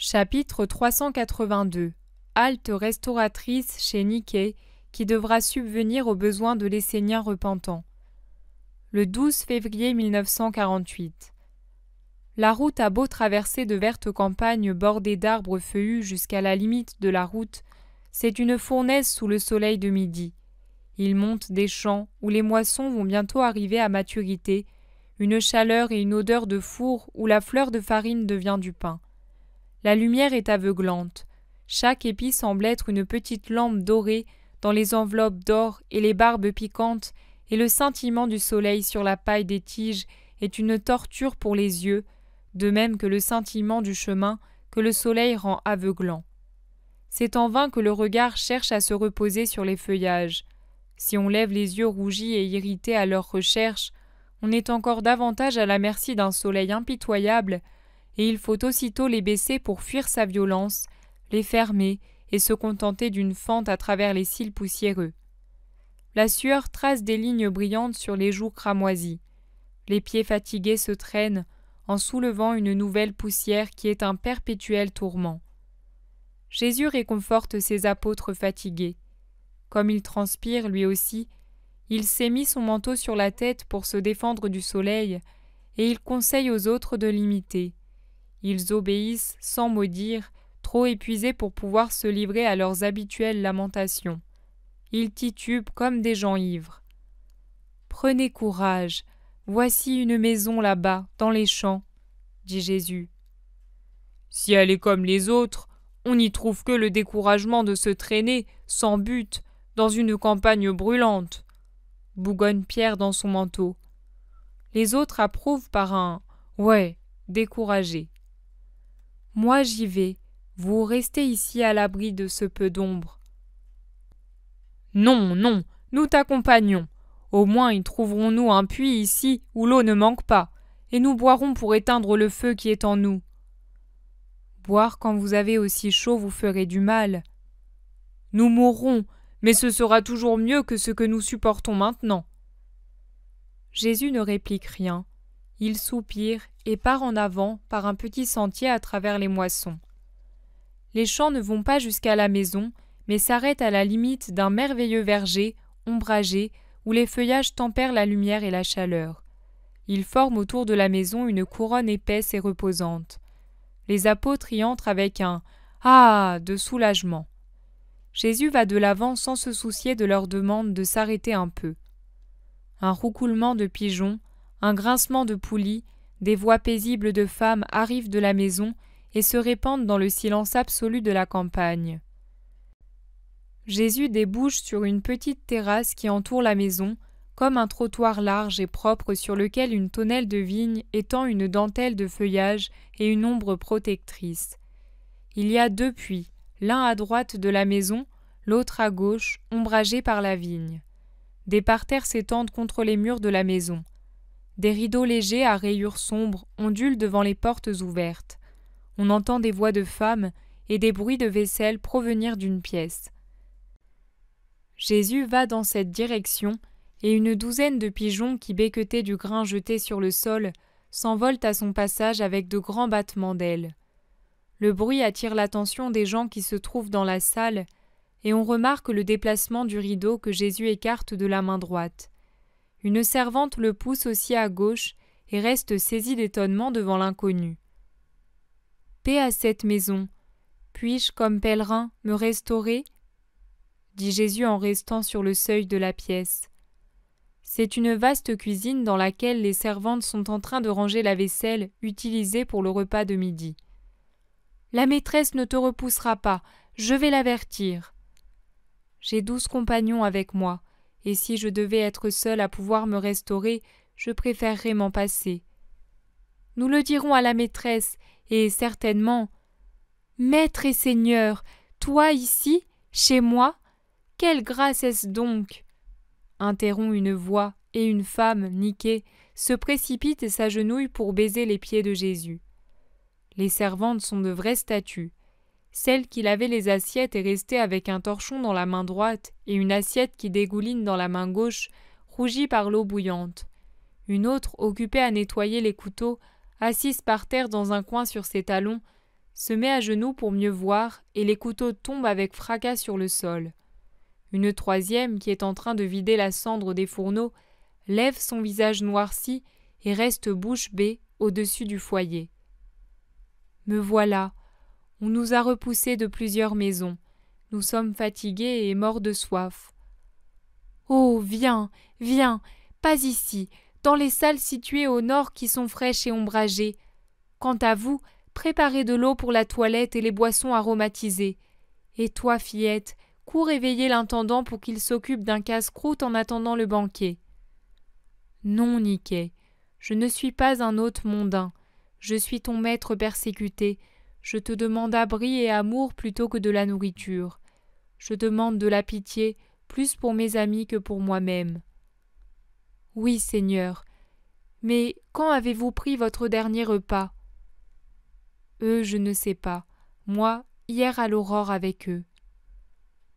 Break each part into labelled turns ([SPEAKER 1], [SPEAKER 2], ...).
[SPEAKER 1] Chapitre 382 Halte restauratrice chez Niquet, qui devra subvenir aux besoins de l'Essénien repentant. Le 12 février 1948. La route a beau traverser de vertes campagnes bordées d'arbres feuillus jusqu'à la limite de la route, c'est une fournaise sous le soleil de midi. Il monte des champs où les moissons vont bientôt arriver à maturité, une chaleur et une odeur de four où la fleur de farine devient du pain. La lumière est aveuglante. Chaque épi semble être une petite lampe dorée dans les enveloppes d'or et les barbes piquantes, et le scintillement du soleil sur la paille des tiges est une torture pour les yeux, de même que le scintillement du chemin que le soleil rend aveuglant. C'est en vain que le regard cherche à se reposer sur les feuillages. Si on lève les yeux rougis et irrités à leur recherche, on est encore davantage à la merci d'un soleil impitoyable et il faut aussitôt les baisser pour fuir sa violence, les fermer et se contenter d'une fente à travers les cils poussiéreux. La sueur trace des lignes brillantes sur les joues cramoisies. Les pieds fatigués se traînent en soulevant une nouvelle poussière qui est un perpétuel tourment. Jésus réconforte ses apôtres fatigués. Comme il transpire lui aussi, il s'est mis son manteau sur la tête pour se défendre du soleil, et il conseille aux autres de l'imiter. Ils obéissent sans maudire, trop épuisés pour pouvoir se livrer à leurs habituelles lamentations. Ils titubent comme des gens ivres. Prenez courage, voici une maison là-bas, dans les champs, dit Jésus. Si elle est comme les autres, on n'y trouve que le découragement de se traîner, sans but, dans une campagne brûlante. Bougonne Pierre dans son manteau. Les autres approuvent par un Ouais, découragé. Moi j'y vais, vous restez ici à l'abri de ce peu d'ombre. Non, non, nous t'accompagnons. Au moins y trouverons-nous un puits ici où l'eau ne manque pas, et nous boirons pour éteindre le feu qui est en nous. Boire quand vous avez aussi chaud vous ferez du mal. Nous mourrons, mais ce sera toujours mieux que ce que nous supportons maintenant. Jésus ne réplique rien. Il soupire et part en avant par un petit sentier à travers les moissons. Les champs ne vont pas jusqu'à la maison, mais s'arrêtent à la limite d'un merveilleux verger, ombragé, où les feuillages tempèrent la lumière et la chaleur. Ils forment autour de la maison une couronne épaisse et reposante. Les apôtres y entrent avec un Ah de soulagement. Jésus va de l'avant sans se soucier de leur demande de s'arrêter un peu. Un roucoulement de pigeons, un grincement de poulies, des voix paisibles de femmes arrivent de la maison et se répandent dans le silence absolu de la campagne. Jésus débouche sur une petite terrasse qui entoure la maison, comme un trottoir large et propre sur lequel une tonnelle de vigne étend une dentelle de feuillage et une ombre protectrice. Il y a deux puits, l'un à droite de la maison, l'autre à gauche, ombragé par la vigne. Des parterres s'étendent contre les murs de la maison. Des rideaux légers à rayures sombres ondulent devant les portes ouvertes. On entend des voix de femmes et des bruits de vaisselle provenir d'une pièce. Jésus va dans cette direction, et une douzaine de pigeons qui becquetaient du grain jeté sur le sol s'envolent à son passage avec de grands battements d'ailes. Le bruit attire l'attention des gens qui se trouvent dans la salle, et on remarque le déplacement du rideau que Jésus écarte de la main droite. Une servante le pousse aussi à gauche et reste saisie d'étonnement devant l'inconnu. Paix à cette maison. Puis-je, comme pèlerin, me restaurer dit Jésus en restant sur le seuil de la pièce. C'est une vaste cuisine dans laquelle les servantes sont en train de ranger la vaisselle utilisée pour le repas de midi. La maîtresse ne te repoussera pas, je vais l'avertir. J'ai douze compagnons avec moi et si je devais être seule à pouvoir me restaurer, je préférerais m'en passer. Nous le dirons à la maîtresse, et certainement Maître et Seigneur, toi ici, chez moi, quelle grâce est-ce donc interrompt une voix, et une femme, niquée, se précipite et s'agenouille pour baiser les pieds de Jésus. Les servantes sont de vraies statues celle qui lavait les assiettes est restée avec un torchon dans la main droite et une assiette qui dégouline dans la main gauche, rougie par l'eau bouillante. Une autre occupée à nettoyer les couteaux, assise par terre dans un coin sur ses talons, se met à genoux pour mieux voir et les couteaux tombent avec fracas sur le sol. Une troisième, qui est en train de vider la cendre des fourneaux, lève son visage noirci et reste bouche bée au-dessus du foyer. Me voilà, on nous a repoussés de plusieurs maisons. Nous sommes fatigués et morts de soif. Oh. Viens, viens, pas ici, dans les salles situées au nord qui sont fraîches et ombragées. Quant à vous, préparez de l'eau pour la toilette et les boissons aromatisées. Et toi, fillette, cours éveiller l'intendant pour qu'il s'occupe d'un casse-croûte en attendant le banquet. Non, Niquet, je ne suis pas un hôte mondain. Je suis ton maître persécuté, je te demande abri et amour plutôt que de la nourriture. Je demande de la pitié plus pour mes amis que pour moi-même. Oui, Seigneur. Mais quand avez-vous pris votre dernier repas Eux, je ne sais pas. Moi, hier à l'aurore avec eux.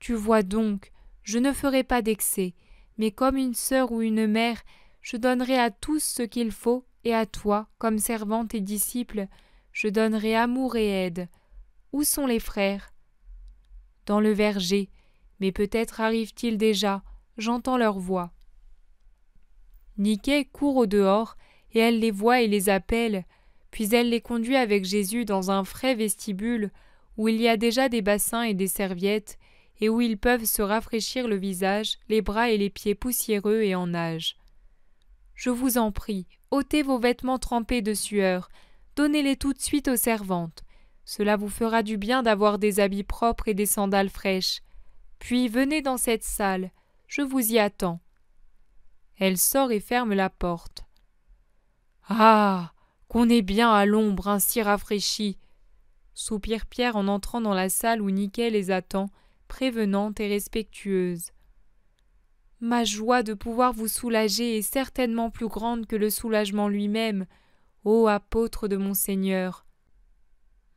[SPEAKER 1] Tu vois donc, je ne ferai pas d'excès, mais comme une sœur ou une mère, je donnerai à tous ce qu'il faut, et à toi, comme servante et disciple, je donnerai amour et aide. Où sont les frères Dans le verger, mais peut-être arrivent-ils déjà, j'entends leur voix. Niquet court au dehors, et elle les voit et les appelle, puis elle les conduit avec Jésus dans un frais vestibule où il y a déjà des bassins et des serviettes, et où ils peuvent se rafraîchir le visage, les bras et les pieds poussiéreux et en nage. Je vous en prie, ôtez vos vêtements trempés de sueur, donnez-les tout de suite aux servantes. Cela vous fera du bien d'avoir des habits propres et des sandales fraîches. Puis venez dans cette salle, je vous y attends. Elle sort et ferme la porte. Ah. Qu'on est bien à l'ombre ainsi rafraîchi. Soupire Pierre en entrant dans la salle où Niquet les attend, prévenante et respectueuse. Ma joie de pouvoir vous soulager est certainement plus grande que le soulagement lui même, ô apôtre de mon Seigneur.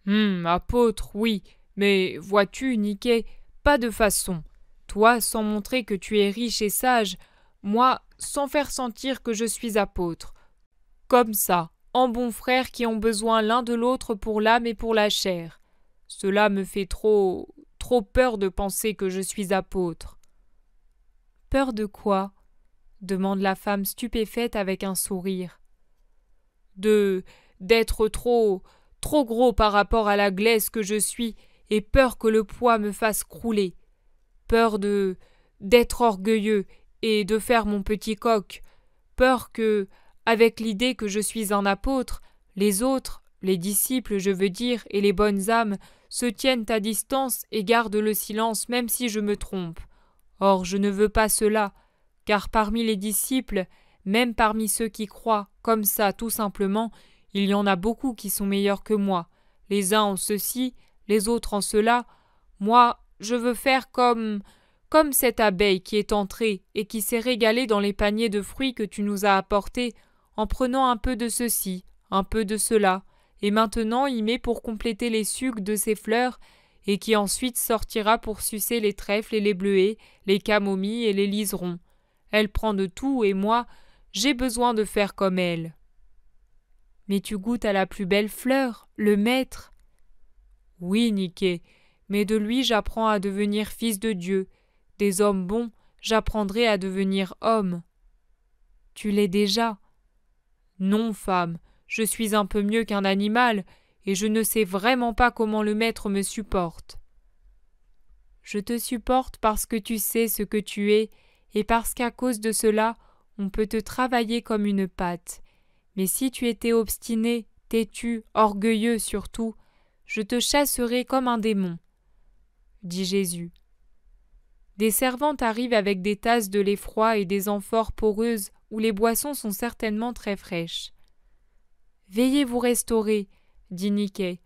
[SPEAKER 1] Hum, apôtre, oui, mais vois-tu, Niquet, pas de façon. Toi, sans montrer que tu es riche et sage, moi, sans faire sentir que je suis apôtre. Comme ça, en bons frères qui ont besoin l'un de l'autre pour l'âme et pour la chair. Cela me fait trop, trop peur de penser que je suis apôtre. Peur de quoi demande la femme stupéfaite avec un sourire de d'être trop trop gros par rapport à la glaise que je suis et peur que le poids me fasse crouler peur de d'être orgueilleux et de faire mon petit coq peur que avec l'idée que je suis un apôtre les autres les disciples je veux dire et les bonnes âmes se tiennent à distance et gardent le silence même si je me trompe or je ne veux pas cela car parmi les disciples même parmi ceux qui croient comme ça, tout simplement, il y en a beaucoup qui sont meilleurs que moi. Les uns en ceci, les autres en cela. Moi, je veux faire comme comme cette abeille qui est entrée et qui s'est régalée dans les paniers de fruits que tu nous as apportés, en prenant un peu de ceci, un peu de cela, et maintenant y met pour compléter les sucs de ses fleurs, et qui ensuite sortira pour sucer les trèfles et les bleuets, les camomilles et les liserons. Elle prend de tout, et moi, j'ai besoin de faire comme elle. Mais tu goûtes à la plus belle fleur, le maître. Oui, Niquet, mais de lui j'apprends à devenir fils de Dieu. Des hommes bons, j'apprendrai à devenir homme. Tu l'es déjà. Non, femme, je suis un peu mieux qu'un animal, et je ne sais vraiment pas comment le maître me supporte. Je te supporte parce que tu sais ce que tu es, et parce qu'à cause de cela, on peut te travailler comme une pâte. Mais si tu étais obstiné, têtu, orgueilleux surtout, je te chasserai comme un démon. Dit Jésus. Des servantes arrivent avec des tasses de lait froid et des amphores poreuses où les boissons sont certainement très fraîches. Veillez vous restaurer, dit Niquet.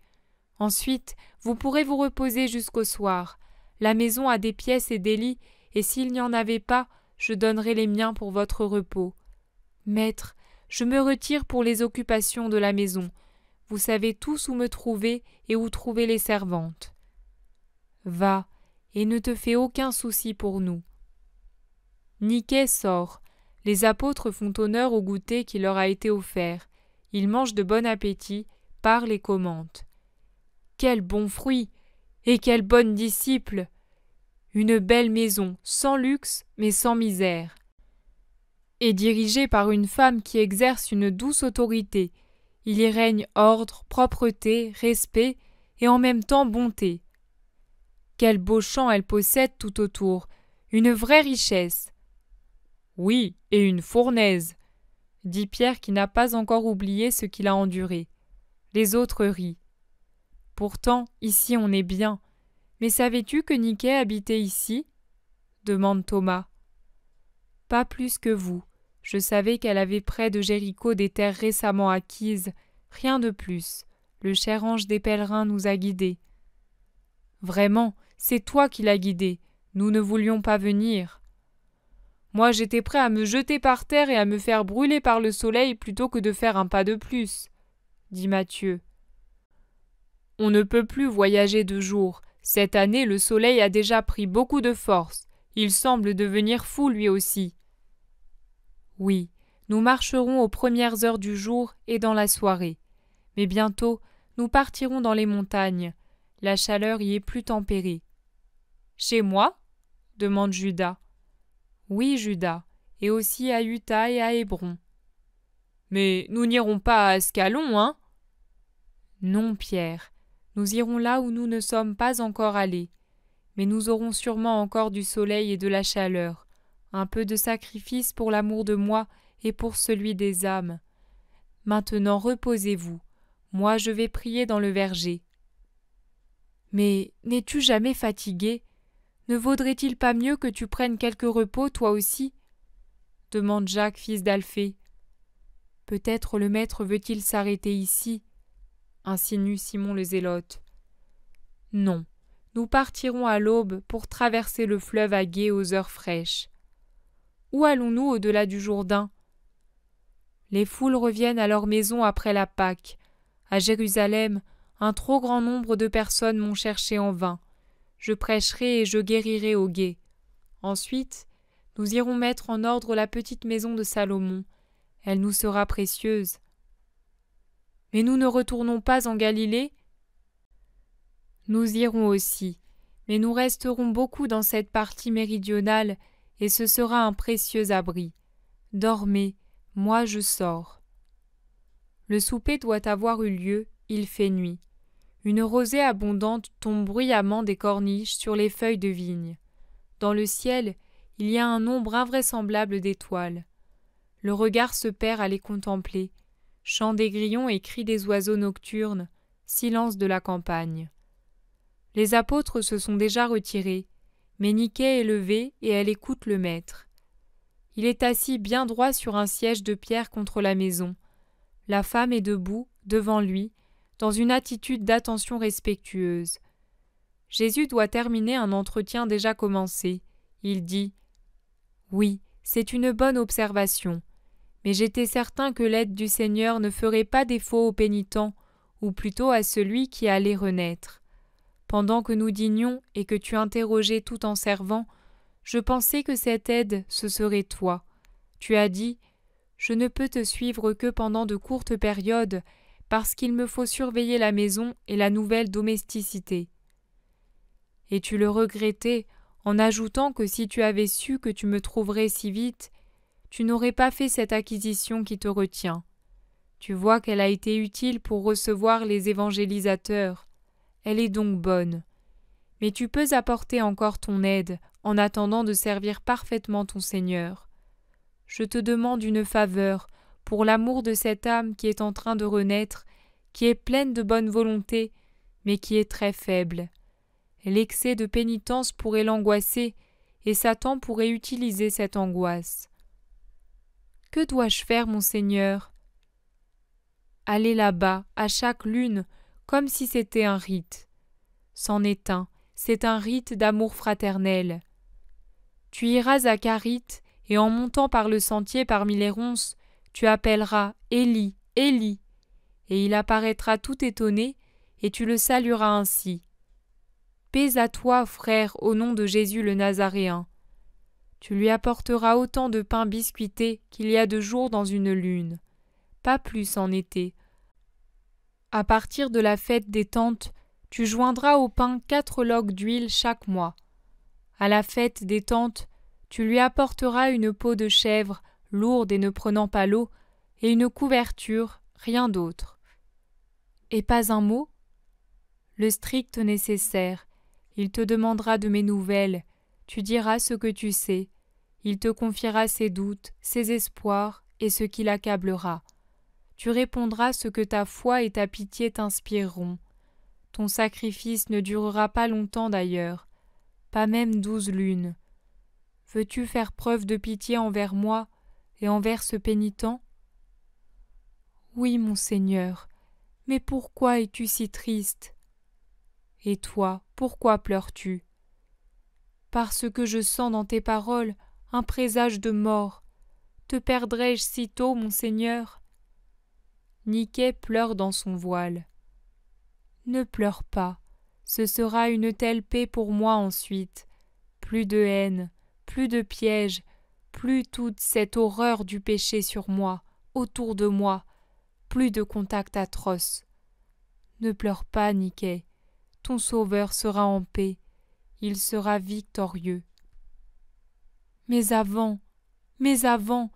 [SPEAKER 1] Ensuite, vous pourrez vous reposer jusqu'au soir. La maison a des pièces et des lits, et s'il n'y en avait pas, je donnerai les miens pour votre repos. Maître, je me retire pour les occupations de la maison. Vous savez tous où me trouver et où trouver les servantes. Va, et ne te fais aucun souci pour nous. Niquet sort. Les apôtres font honneur au goûter qui leur a été offert. Ils mangent de bon appétit, parlent et commentent. Quel bon fruit et quel bon disciple une belle maison, sans luxe mais sans misère. Et dirigée par une femme qui exerce une douce autorité, il y règne ordre, propreté, respect et en même temps bonté. Quel beau champ elle possède tout autour, une vraie richesse. Oui, et une fournaise, dit Pierre qui n'a pas encore oublié ce qu'il a enduré. Les autres rient. Pourtant, ici on est bien, mais savais-tu que Niquet habitait ici demande Thomas. Pas plus que vous. Je savais qu'elle avait près de Jéricho des terres récemment acquises, rien de plus. Le cher ange des pèlerins nous a guidés. Vraiment, c'est toi qui l'as guidé. Nous ne voulions pas venir. Moi, j'étais prêt à me jeter par terre et à me faire brûler par le soleil plutôt que de faire un pas de plus, dit Mathieu. On ne peut plus voyager de jour, cette année, le soleil a déjà pris beaucoup de force. Il semble devenir fou lui aussi. Oui, nous marcherons aux premières heures du jour et dans la soirée. Mais bientôt, nous partirons dans les montagnes. La chaleur y est plus tempérée. Chez moi demande Judas. Oui, Judas, et aussi à Utah et à Hébron. Mais nous n'irons pas à Ascalon, hein Non, Pierre. Nous irons là où nous ne sommes pas encore allés. Mais nous aurons sûrement encore du soleil et de la chaleur, un peu de sacrifice pour l'amour de moi et pour celui des âmes. Maintenant reposez-vous. Moi je vais prier dans le verger. Mais n'es-tu jamais fatigué Ne vaudrait-il pas mieux que tu prennes quelque repos, toi aussi demande Jacques, fils d'Alphée. Peut-être le maître veut-il s'arrêter ici insinue Simon le Zélote. Non, nous partirons à l'aube pour traverser le fleuve à gué aux heures fraîches. Où allons-nous au-delà du Jourdain Les foules reviennent à leur maison après la Pâque. À Jérusalem, un trop grand nombre de personnes m'ont cherché en vain. Je prêcherai et je guérirai au gué. Ensuite, nous irons mettre en ordre la petite maison de Salomon. Elle nous sera précieuse. Mais nous ne retournons pas en Galilée Nous irons aussi, mais nous resterons beaucoup dans cette partie méridionale, et ce sera un précieux abri. Dormez, moi je sors. Le souper doit avoir eu lieu, il fait nuit. Une rosée abondante tombe bruyamment des corniches sur les feuilles de vigne. Dans le ciel, il y a un nombre invraisemblable d'étoiles. Le regard se perd à les contempler, chant des grillons et cris des oiseaux nocturnes, silence de la campagne. Les apôtres se sont déjà retirés, mais Niquet est levé et elle écoute le maître. Il est assis bien droit sur un siège de pierre contre la maison. La femme est debout, devant lui, dans une attitude d'attention respectueuse. Jésus doit terminer un entretien déjà commencé. Il dit Oui, c'est une bonne observation mais j'étais certain que l'aide du Seigneur ne ferait pas défaut aux pénitent, ou plutôt à celui qui allait renaître. Pendant que nous dînions et que tu interrogeais tout en servant, je pensais que cette aide, ce serait toi. Tu as dit Je ne peux te suivre que pendant de courtes périodes, parce qu'il me faut surveiller la maison et la nouvelle domesticité. Et tu le regrettais en ajoutant que si tu avais su que tu me trouverais si vite, tu n'aurais pas fait cette acquisition qui te retient. Tu vois qu'elle a été utile pour recevoir les évangélisateurs. Elle est donc bonne. Mais tu peux apporter encore ton aide en attendant de servir parfaitement ton Seigneur. Je te demande une faveur pour l'amour de cette âme qui est en train de renaître, qui est pleine de bonne volonté, mais qui est très faible. L'excès de pénitence pourrait l'angoisser, et Satan pourrait utiliser cette angoisse. Que dois-je faire, mon Seigneur Allez là-bas, à chaque lune, comme si c'était un rite. C'en est un, c'est un rite d'amour fraternel. Tu iras à Carite, et en montant par le sentier parmi les ronces, tu appelleras Élie, Élie, et il apparaîtra tout étonné, et tu le salueras ainsi. Paix à toi, frère, au nom de Jésus le Nazaréen. Tu lui apporteras autant de pain biscuité qu'il y a de jours dans une lune, pas plus en été. À partir de la fête des tentes, tu joindras au pain quatre logs d'huile chaque mois. À la fête des tentes, tu lui apporteras une peau de chèvre, lourde et ne prenant pas l'eau, et une couverture, rien d'autre. Et pas un mot? Le strict nécessaire. Il te demandera de mes nouvelles, tu diras ce que tu sais, il te confiera ses doutes, ses espoirs et ce qui l'accablera. Tu répondras ce que ta foi et ta pitié t'inspireront. Ton sacrifice ne durera pas longtemps d'ailleurs, pas même douze lunes. Veux-tu faire preuve de pitié envers moi et envers ce pénitent Oui, mon Seigneur, mais pourquoi es-tu si triste Et toi, pourquoi pleures-tu parce que je sens dans tes paroles un présage de mort. Te perdrai-je si tôt, mon Seigneur Niquet pleure dans son voile. Ne pleure pas, ce sera une telle paix pour moi ensuite. Plus de haine, plus de pièges, plus toute cette horreur du péché sur moi, autour de moi, plus de contact atroce. Ne pleure pas, Niquet, ton sauveur sera en paix, il sera victorieux. Mais avant, mais avant,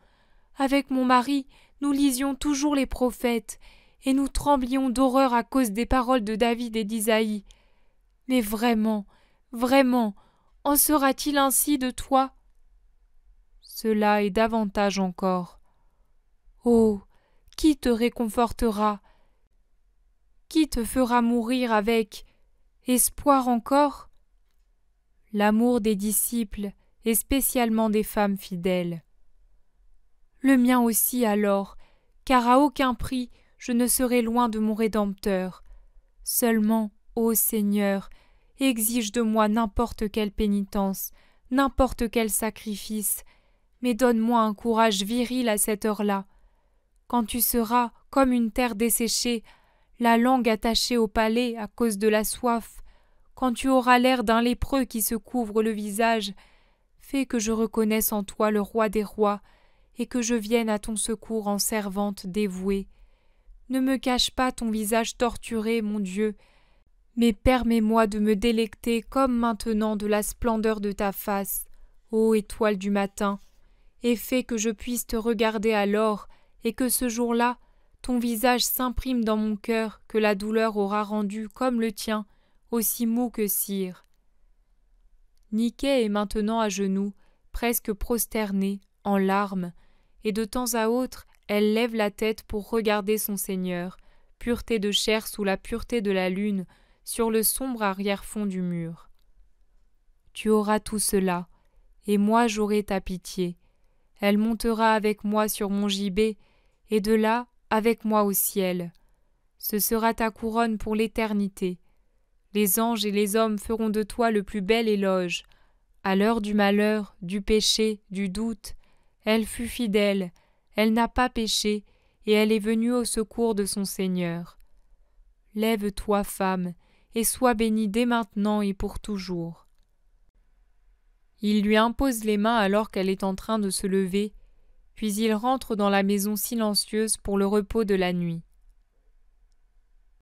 [SPEAKER 1] avec mon mari, nous lisions toujours les prophètes, et nous tremblions d'horreur à cause des paroles de David et d'Isaïe. Mais vraiment, vraiment, en sera-t-il ainsi de toi Cela est davantage encore. Oh, qui te réconfortera Qui te fera mourir avec espoir encore l'amour des disciples et spécialement des femmes fidèles. Le mien aussi alors, car à aucun prix je ne serai loin de mon Rédempteur. Seulement, ô Seigneur, exige de moi n'importe quelle pénitence, n'importe quel sacrifice, mais donne-moi un courage viril à cette heure-là. Quand tu seras, comme une terre desséchée, la langue attachée au palais à cause de la soif, quand tu auras l'air d'un lépreux qui se couvre le visage, fais que je reconnaisse en toi le roi des rois, et que je vienne à ton secours en servante dévouée. Ne me cache pas ton visage torturé, mon Dieu, mais permets-moi de me délecter comme maintenant de la splendeur de ta face, ô étoile du matin, et fais que je puisse te regarder alors, et que ce jour-là, ton visage s'imprime dans mon cœur que la douleur aura rendu comme le tien, aussi mou que cire. Niquet est maintenant à genoux, presque prosternée, en larmes, et de temps à autre elle lève la tête pour regarder son Seigneur, pureté de chair sous la pureté de la lune, sur le sombre arrière-fond du mur. Tu auras tout cela, et moi j'aurai ta pitié. Elle montera avec moi sur mon gibet, et de là avec moi au ciel. Ce sera ta couronne pour l'éternité, les anges et les hommes feront de toi le plus bel éloge. À l'heure du malheur, du péché, du doute, elle fut fidèle, elle n'a pas péché, et elle est venue au secours de son Seigneur. Lève-toi, femme, et sois bénie dès maintenant et pour toujours. Il lui impose les mains alors qu'elle est en train de se lever, puis il rentre dans la maison silencieuse pour le repos de la nuit.